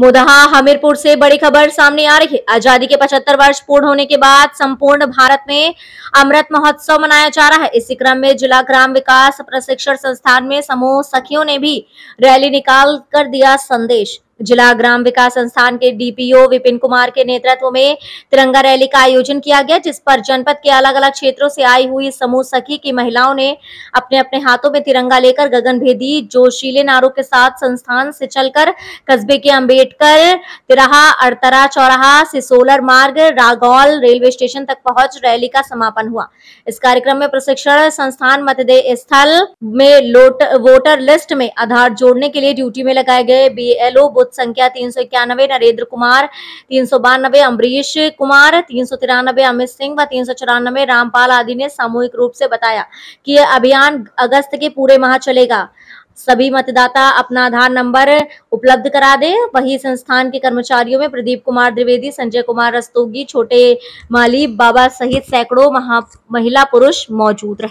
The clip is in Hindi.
मुदहा हमीरपुर से बड़ी खबर सामने आ रही है आजादी के 75 वर्ष पूर्ण होने के बाद संपूर्ण भारत में अमृत महोत्सव मनाया जा रहा है इसी क्रम में जिला ग्राम विकास प्रशिक्षण संस्थान में समूह सखियों ने भी रैली निकाल कर दिया संदेश जिला ग्राम विकास संस्थान के डीपीओ विपिन कुमार के नेतृत्व में तिरंगा रैली का आयोजन किया गया जिस पर जनपद के अलग अलग क्षेत्रों से आई हुई समूह सखी की महिलाओं ने अपने अपने हाथों में तिरंगा लेकर गगन भेदी जोशीले नारों के साथ संस्थान से चलकर कस्बे के अम्बेडकर तिराहा अड़तरा चौराहा सिसोलर मार्ग रागौल रेलवे स्टेशन तक पहुंच रैली का समापन हुआ इस कार्यक्रम में प्रशिक्षण संस्थान मतदेय स्थल में वोटर लिस्ट में आधार जोड़ने के लिए ड्यूटी में लगाए गए बी बूथ संख्या तीन सौ इक्यानवे नरेंद्र कुमार तीन सौ बानवे अम्बरीश कुमार तीन सौ तिरानवे अमित सिंह व तीन सौ चौरानवे रामपाल आदि ने सामूहिक रूप से बताया कि यह अभियान अगस्त के पूरे माह चलेगा सभी मतदाता अपना आधार नंबर उपलब्ध करा दे वही संस्थान के कर्मचारियों में प्रदीप कुमार द्विवेदी संजय कुमार रस्तोगी छोटे माली बाबा सहित सैकड़ों महिला पुरुष मौजूद रहे